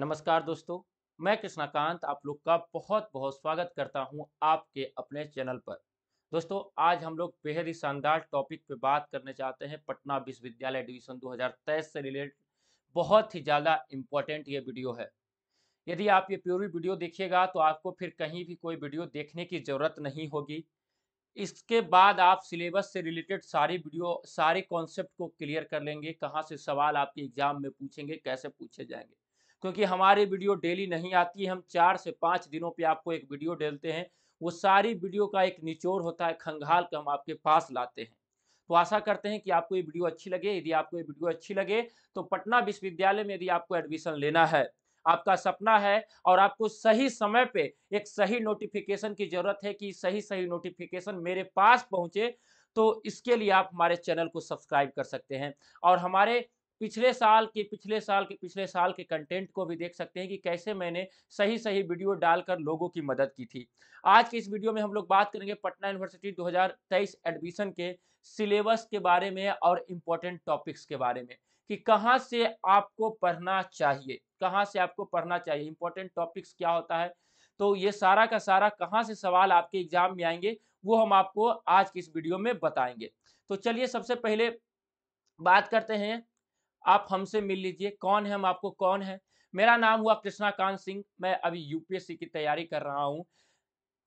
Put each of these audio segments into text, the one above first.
नमस्कार दोस्तों मैं कृष्णाकांत आप लोग का बहुत बहुत स्वागत करता हूं आपके अपने चैनल पर दोस्तों आज हम लोग बेहद ही शानदार टॉपिक पे बात करने चाहते हैं पटना विश्वविद्यालय डिवीजन 2023 से रिलेटेड बहुत ही ज़्यादा इम्पोर्टेंट ये वीडियो है यदि आप ये प्योरी वीडियो देखिएगा तो आपको फिर कहीं भी कोई वीडियो देखने की ज़रूरत नहीं होगी इसके बाद आप सिलेबस से रिलेटेड सारी वीडियो सारे कॉन्सेप्ट को क्लियर कर लेंगे कहाँ से सवाल आपके एग्जाम में पूछेंगे कैसे पूछे जाएंगे क्योंकि हमारी वीडियो डेली नहीं आती है हम चार से पाँच दिनों पर आपको एक वीडियो डेलते हैं वो सारी वीडियो का एक निचोड़ होता है खंगाल का हम आपके पास लाते हैं तो आशा करते हैं कि आपको ये वीडियो अच्छी लगे यदि आपको ये वीडियो अच्छी लगे तो पटना विश्वविद्यालय में यदि आपको एडमिशन लेना है आपका सपना है और आपको सही समय पे एक सही नोटिफिकेशन की ज़रूरत है कि सही सही नोटिफिकेशन मेरे पास पहुंचे तो इसके लिए आप हमारे चैनल को सब्सक्राइब कर सकते हैं और हमारे पिछले साल के पिछले साल के पिछले साल के कंटेंट को भी देख सकते हैं कि कैसे मैंने सही सही वीडियो डालकर लोगों की मदद की थी आज के इस वीडियो में हम लोग बात करेंगे पटना यूनिवर्सिटी 2023 एडमिशन के सिलेबस के बारे में और इम्पोर्टेंट टॉपिक्स के बारे में कि कहाँ से आपको पढ़ना चाहिए कहाँ से आपको पढ़ना चाहिए इम्पोर्टेंट टॉपिक्स क्या होता है तो ये सारा का सारा कहाँ से सवाल आपके एग्जाम में आएंगे वो हम आपको आज की इस वीडियो में बताएंगे तो चलिए सबसे पहले बात करते हैं आप हमसे मिल लीजिए कौन है हम आपको कौन है मेरा नाम हुआ कृष्णाकांत सिंह मैं अभी यूपीएससी की तैयारी कर रहा हूँ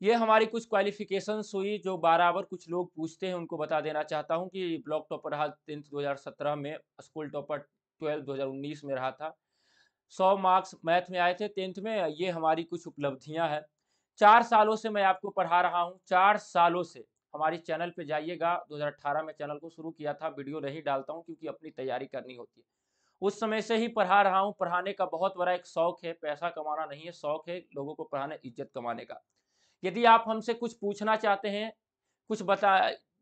ये हमारी कुछ क्वालिफिकेशन हुई जो बराबर कुछ लोग पूछते हैं उनको बता देना चाहता हूँ कि ब्लॉक टॉपर रहा टेंथ दो में स्कूल टॉपर ट्वेल्थ दो में रहा था सौ मार्क्स मैथ में आए थे टेंथ में ये हमारी कुछ उपलब्धियाँ हैं चार सालों से मैं आपको पढ़ा रहा हूँ चार सालों से हमारी चैनल पे जाइएगा 2018 में चैनल को शुरू किया था वीडियो नहीं डालता हूँ क्योंकि अपनी तैयारी करनी होती है उस समय से ही पढ़ा रहा हूँ पढ़ाने का बहुत बड़ा एक शौक है पैसा कमाना नहीं है शौक है लोगों को पढ़ाने इज्जत कमाने का यदि आप हमसे कुछ पूछना चाहते हैं कुछ बता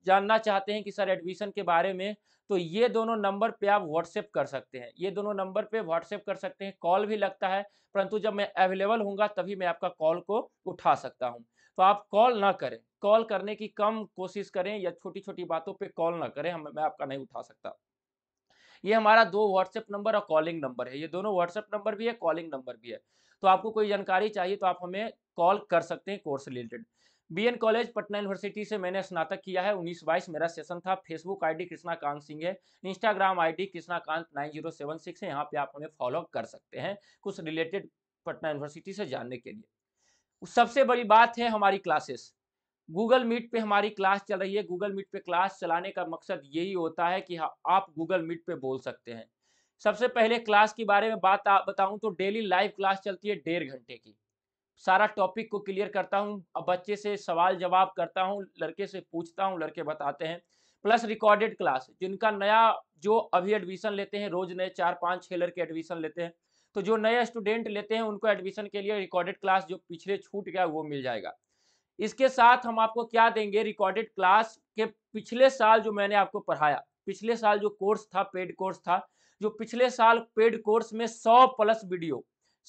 जानना चाहते हैं कि सर एडमिशन के बारे में तो ये दोनों नंबर पे आप व्हाट्सएप कर सकते हैं ये दोनों नंबर पे व्हाट्सएप कर सकते हैं कॉल भी लगता है परंतु जब मैं अवेलेबल हूँ तभी मैं आपका कॉल को उठा सकता हूँ तो आप कॉल ना करें कॉल करने की कम कोशिश करें या छोटी छोटी बातों पे कॉल ना करें हम मैं आपका नहीं उठा सकता ये हमारा दो व्हाट्सएप नंबर और कॉलिंग नंबर है ये दोनों व्हाट्सएप नंबर भी है कॉलिंग नंबर भी है तो आपको कोई जानकारी चाहिए तो आप हमें कॉल कर सकते हैं course related BN college Patna university से मैंने स्नातक किया है उन्नीस बाईस मेरा सेशन था फेसबुक आईडी कृष्णाकांत सिंह है Instagram ID Krishnakant nine zero seven six है यहाँ पे आप हमें फॉलो कर सकते हैं कुछ रिलेटेड पटना यूनिवर्सिटी से जानने के लिए सबसे बड़ी बात है हमारी क्लासेस गूगल मीट पे हमारी क्लास चल रही है गूगल मीट पे क्लास चलाने का मकसद यही होता है कि हाँ, आप गूगल मीट पे बोल सकते हैं सबसे पहले क्लास के बारे में बात बताऊं तो डेली लाइव क्लास चलती है डेढ़ घंटे की सारा टॉपिक को क्लियर करता हूं बच्चे से सवाल जवाब करता हूं लड़के से पूछता हूं लड़के बताते हैं प्लस रिकॉर्डेड क्लास जिनका नया जो अभी एडमिशन लेते हैं रोज नए चार पाँच छः लड़के एडमिशन लेते हैं तो जो नए स्टूडेंट लेते हैं उनको एडमिशन के लिए रिकॉर्डेड क्लास जो पिछले छूट गया वो मिल जाएगा इसके साथ हम आपको क्या देंगे रिकॉर्डेड क्लास के पिछले साल जो मैंने आपको पढ़ाया पिछले साल जो कोर्स था पेड कोर्स था जो पिछले साल पेड कोर्स में सौ प्लस वीडियो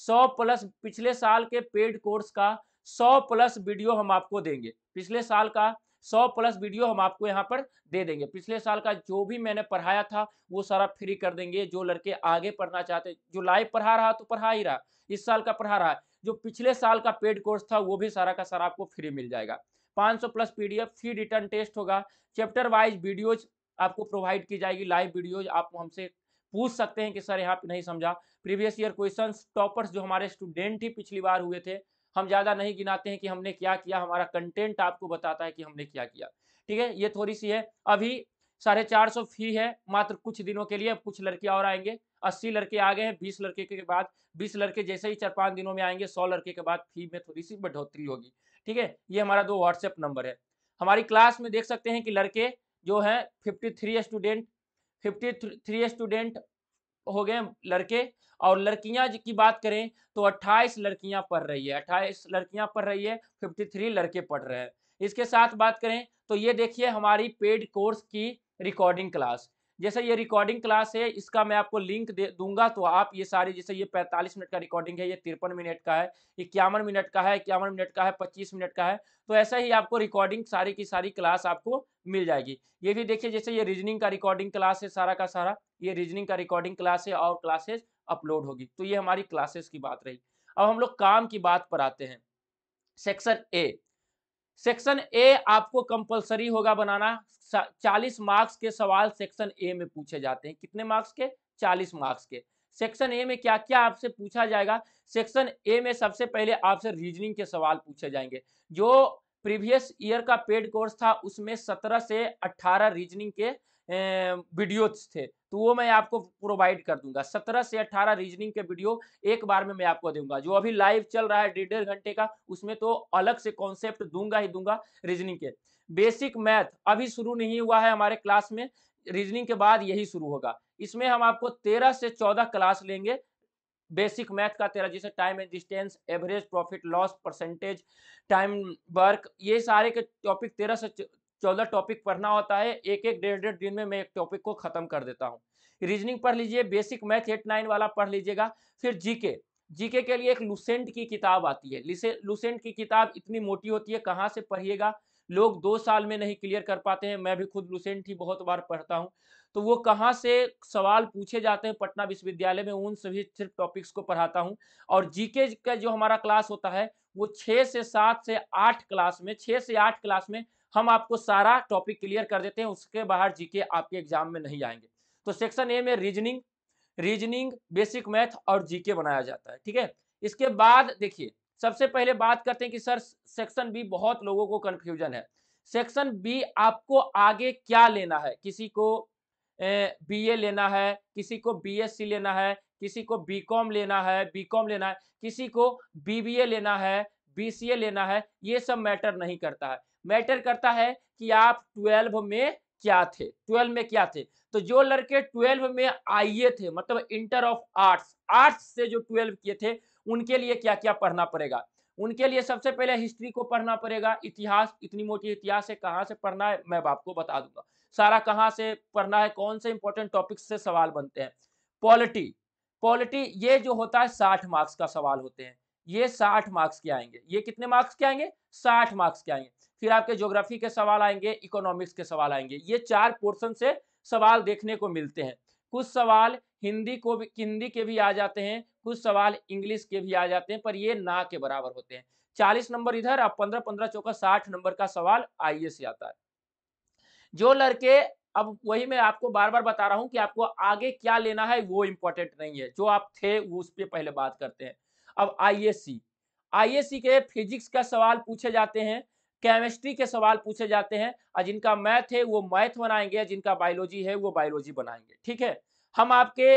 सौ प्लस पिछले साल के पेड कोर्स का सौ प्लस वीडियो हम आपको देंगे पिछले साल का सौ प्लस वीडियो हम आपको यहाँ पर दे देंगे पिछले साल का जो भी मैंने पढ़ाया था वो सारा फ्री कर देंगे जो लड़के आगे पढ़ना चाहते जो लाइव पढ़ा रहा तो पढ़ा ही रहा इस साल का पढ़ा रहा जो पिछले साल का पेड कोर्स था वो भी सारा का सारा आपको फ्री मिल जाएगा 500 plus PDF free written test होगा चैप्टर वाइज वीडियोज आपको प्रोवाइड की जाएगी लाइव वीडियोज आप हमसे पूछ सकते हैं कि सर यहाँ पे नहीं समझा प्रीवियस ईयर क्वेश्चंस टॉपर्स जो हमारे स्टूडेंट ही पिछली बार हुए थे हम ज़्यादा नहीं गिनाते हैं कि हमने क्या किया हमारा कंटेंट आपको बताता है कि हमने क्या किया ठीक है ये थोड़ी सी है अभी साढ़े चार सौ फी है मात्र कुछ दिनों के लिए कुछ लड़के और आएंगे अस्सी लड़के आ गए हैं बीस लड़के के बाद बीस लड़के जैसे ही चार पाँच दिनों में आएंगे सौ लड़के के बाद फी में थोड़ी सी बढ़ोतरी होगी ठीक है ये हमारा दो व्हाट्सएप नंबर है हमारी क्लास में देख सकते हैं कि लड़के जो है fifty three student fifty three student हो गए लड़के और लड़कियां की बात करें तो 28 लड़कियां पढ़ रही है 28 लड़कियां पढ़ रही है 53 लड़के पढ़ रहे हैं इसके साथ बात करें तो ये देखिए हमारी पेड कोर्स की रिकॉर्डिंग क्लास जैसे ये रिकॉर्डिंग क्लास है इसका मैं आपको लिंक दे दूंगा तो आप ये सारे जैसे ये 45 मिनट का रिकॉर्डिंग है ये तिरपन मिनट का है इक्यावन मिनट का है इक्यावन मिनट का है 25 मिनट का है तो ऐसा ही आपको रिकॉर्डिंग सारी की सारी क्लास आपको मिल जाएगी ये भी देखिए जैसे ये रीजनिंग का रिकॉर्डिंग क्लास है सारा का सारा ये रीजनिंग का रिकॉर्डिंग क्लास है और क्लासेज अपलोड होगी तो ये हमारी क्लासेस की बात रही अब हम लोग काम की बात पर आते हैं सेक्शन ए सेक्शन ए आपको कंपलसरी होगा बनाना 40 मार्क्स के सवाल सेक्शन ए में पूछे जाते हैं कितने मार्क्स के चालीस मार्क्स के सेक्शन ए में क्या क्या आपसे पूछा जाएगा सेक्शन ए में सबसे पहले आपसे रीजनिंग के सवाल पूछे जाएंगे जो प्रीवियस ईयर का पेड कोर्स था उसमें 17 से 18 रीजनिंग के वीडियोस थे तो वो मैं आपको प्रोवाइड कर दूंगा सत्रह से अट्ठारह रीजनिंग के वीडियो एक बार में मैं आपको दूंगा जो अभी लाइव चल रहा है डेढ़ डेढ़ घंटे का उसमें तो अलग से कॉन्सेप्ट दूंगा ही दूंगा रीजनिंग के बेसिक मैथ अभी शुरू नहीं हुआ है हमारे क्लास में रीजनिंग के बाद यही शुरू होगा इसमें हम आपको तेरह से चौदह क्लास लेंगे बेसिक मैथ का तेरा जैसे time and distance average profit loss percentage time work ये सारे के टॉपिक तेरह से चौदह टॉपिक पढ़ना होता है एक एक डेढ़ डेढ़ दिन में मैं एक टॉपिक को खत्म कर देता हूँ रीजनिंग पढ़ लीजिए बेसिक मैथ एट नाइन वाला पढ़ लीजिएगा फिर जीके जीके के लिए एक लुसेंट की किताब आती है लुसेंट की किताब इतनी मोटी होती है कहाँ से पढ़िएगा लोग दो साल में नहीं क्लियर कर पाते हैं मैं भी खुद लुसेंट ही बहुत बार पढ़ता हूँ तो वो कहाँ से सवाल पूछे जाते हैं पटना विश्वविद्यालय में उन सभी सिर्फ टॉपिक्स को पढ़ाता हूँ और जीके का जो हमारा क्लास होता है वो छः से सात से आठ क्लास में छः से आठ क्लास में हम आपको सारा टॉपिक क्लियर कर देते हैं उसके बाहर जीके आपके एग्जाम में नहीं आएंगे तो सेक्शन ए में रीजनिंग रीजनिंग बेसिक मैथ और जीके बनाया जाता है ठीक है इसके बाद देखिए सबसे पहले बात करते हैं कि सर सेक्शन बी बहुत लोगों को कंफ्यूजन है सेक्शन बी आपको आगे क्या लेना है किसी को बी लेना है किसी को बी लेना है किसी को बीकॉम लेना है बीकॉम लेना है किसी को बीबीए लेना है बीसीए लेना है ये सब मैटर नहीं करता है मैटर करता है कि आप ट्वेल्व में क्या थे ट्वेल्व में क्या थे तो जो लड़के ट्वेल्व में आइए थे मतलब इंटर ऑफ आर्ट्स आर्ट्स से जो ट्वेल्व किए थे उनके लिए क्या क्या पढ़ना पड़ेगा उनके लिए सबसे पहले हिस्ट्री को पढ़ना पड़ेगा इतिहास इतनी मोटी इतिहास है कहाँ से पढ़ना है मैं आपको बता दूंगा सारा कहाँ से पढ़ना है कौन से इंपॉर्टेंट टॉपिक्स से सवाल बनते हैं पॉलिटी पॉलिटी ये जो होता है साठ मार्क्स का सवाल होते हैं ये साठ मार्क्स के आएंगे ये कितने मार्क्स के आएंगे साठ मार्क्स के आएंगे फिर आपके ज्योग्राफी के सवाल आएंगे इकोनॉमिक्स के सवाल आएंगे ये चार पोर्सन से सवाल देखने को मिलते हैं कुछ सवाल हिंदी को भी हिंदी के भी आ जाते हैं कुछ सवाल इंग्लिश के भी आ जाते हैं पर ये ना के बराबर होते हैं चालीस नंबर इधर और पंद्रह पंद्रह चौका साठ नंबर का सवाल आई से आता है जो लड़के अब वही मैं आपको बार बार बता रहा हूं कि आपको आगे क्या लेना है वो इंपॉर्टेंट नहीं है जो आप थे वो उस पर पहले बात करते हैं अब आईएससी आईएससी के फिजिक्स का सवाल पूछे जाते हैं केमिस्ट्री के सवाल पूछे जाते हैं और जिनका मैथ है वो मैथ बनाएंगे जिनका बायोलॉजी है वो बायोलॉजी बनाएंगे ठीक है हम आपके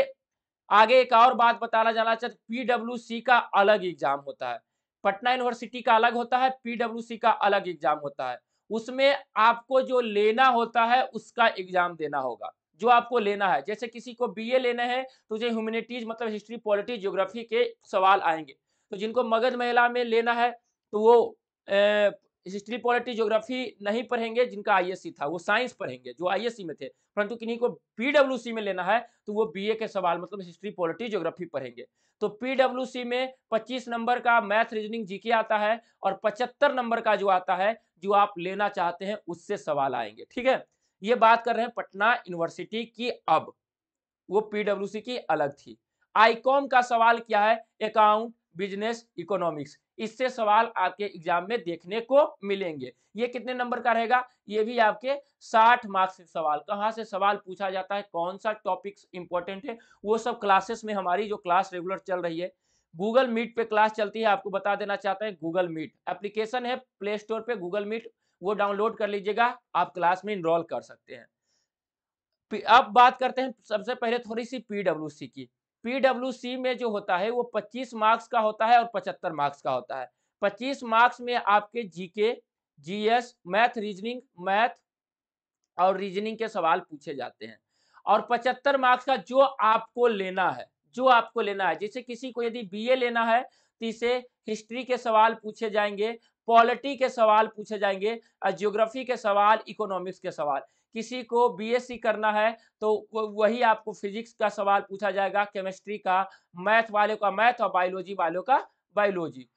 आगे एक और बात बताना जाना चाहते पीडब्ल्यू का अलग एग्जाम होता है पटना यूनिवर्सिटी का अलग होता है पीडब्ल्यू का अलग एग्जाम होता है उसमें आपको जो लेना होता है उसका एग्जाम देना होगा जो आपको लेना है जैसे किसी को बीए लेना है तो जो ह्यूमिनिटीज मतलब हिस्ट्री पॉलिटी ज्योग्राफी के सवाल आएंगे तो जिनको मगध महिला में लेना है तो वो ए, हिस्ट्री पॉलिटी ज्योग्राफी नहीं पढ़ेंगे जिनका आईएससी था वो साइंस पढ़ेंगे जो आईएससी में थे परंतु किन्हीं को पीडब्ल्यूसी में लेना है तो वो बीए के सवाल मतलब हिस्ट्री पॉलिटी ज्योग्राफी पढ़ेंगे तो पीडब्ल्यूसी में 25 नंबर का मैथ रीजनिंग जीके आता है और 75 नंबर का जो आता है जो आप लेना चाहते हैं उससे सवाल आएंगे ठीक है ये बात कर रहे हैं पटना यूनिवर्सिटी की अब वो पीडब्ल्यू की अलग थी आईकॉम का सवाल क्या है अकाउंट बिजनेस इकोनॉमिक्स इससे सवाल आपके एग्जाम में देखने को मिलेंगे ये कितने नंबर का रहेगा ये भी आपके 60 मार्क्स से सवाल कहाँ से सवाल पूछा जाता है कौन सा टॉपिक्स इंपॉर्टेंट है वो सब क्लासेस में हमारी जो क्लास रेगुलर चल रही है गूगल मीट पे क्लास चलती है आपको बता देना चाहते हैं गूगल मीट एप्लीकेशन है प्ले स्टोर पे गूगल मीट वो डाउनलोड कर लीजिएगा आप क्लास में इनरोल कर सकते हैं अब बात करते हैं सबसे पहले थोड़ी सी पीडब्ल्यू की पीडब्ल्यू में जो होता है वो पच्चीस मार्क्स का होता है और पचहत्तर मार्क्स का होता है पच्चीस मार्क्स में आपके GK GS math reasoning math और रीजनिंग के सवाल पूछे जाते हैं और 75 मार्क्स का जो आपको लेना है जो आपको लेना है जैसे किसी को यदि बीए लेना है तो इसे हिस्ट्री के सवाल पूछे जाएंगे पॉलिटी के सवाल पूछे जाएंगे जियोग्राफी के सवाल इकोनॉमिक्स के सवाल किसी को बीएससी करना है तो वही आपको फिजिक्स का सवाल पूछा जाएगा केमिस्ट्री का मैथ वाले का मैथ और बायोलॉजी वालों का बायोलॉजी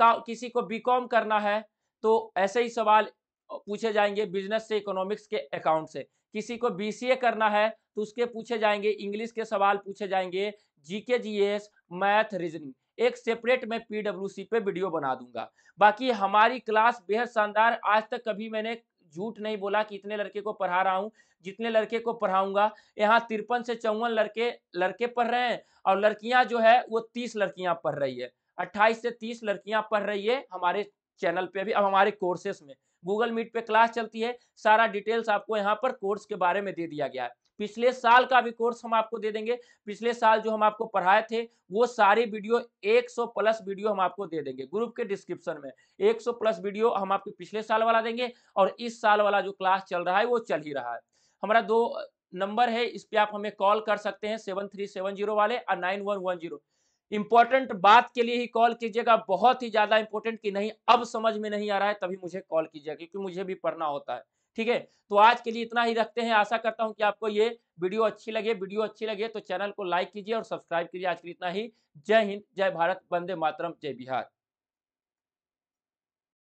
किसी को बीकॉम करना है तो ऐसे ही सवाल पूछे जाएंगे बिजनेस से इकोनॉमिक्स के अकाउंट से किसी को बीसीए करना है तो उसके पूछे जाएंगे इंग्लिश के सवाल पूछे जाएंगे जीके जीएस मैथ रीजनिंग एक सेपरेट मैं पीडब्ल्यूसी पे वीडियो बना दूंगा बाकी हमारी क्लास बेहद शानदार आज तक कभी मैंने झूठ नहीं बोला कि इतने लड़के को पढ़ा रहा हूँ जितने लड़के को पढ़ाऊंगा यहाँ तिरपन से चौवन लड़के लड़के पढ़ रहे हैं और लड़कियां जो है वो तीस लड़कियां पढ़ रही है अट्ठाईस से तीस लड़कियां पढ़ रही है हमारे चैनल पे भी अब हमारे कोर्सेस में गूगल मीट पे क्लास चलती है सारा डिटेल्स आपको यहाँ पर कोर्स के बारे में दे दिया गया है पिछले साल का भी कोर्स हम आपको दे देंगे पिछले साल जो हम आपको पढ़ाए थे वो सारी वीडियो 100 प्लस वीडियो हम आपको दे देंगे ग्रुप के डिस्क्रिप्शन में 100 प्लस वीडियो हम आपको पिछले साल वाला देंगे और इस साल वाला जो क्लास चल रहा है वो चल ही रहा है हमारा दो नंबर है इस पर आप हमें कॉल कर सकते हैं सेवन थ्री सेवन जीरो वाले और nine one one zero important बात के लिए ही कॉल कीजिएगा बहुत ही ज्यादा इंपॉर्टेंट कि नहीं अब समझ में नहीं आ रहा है तभी मुझे कॉल कीजिएगा क्योंकि मुझे भी पढ़ना होता है ठीक है तो आज के लिए इतना ही रखते हैं आशा करता हूं कि आपको ये वीडियो अच्छी लगे वीडियो अच्छी लगे तो चैनल को लाइक कीजिए और सब्सक्राइब कीजिए आज के लिए इतना ही जय हिंद जय भारत वंदे मातरम जय बिहार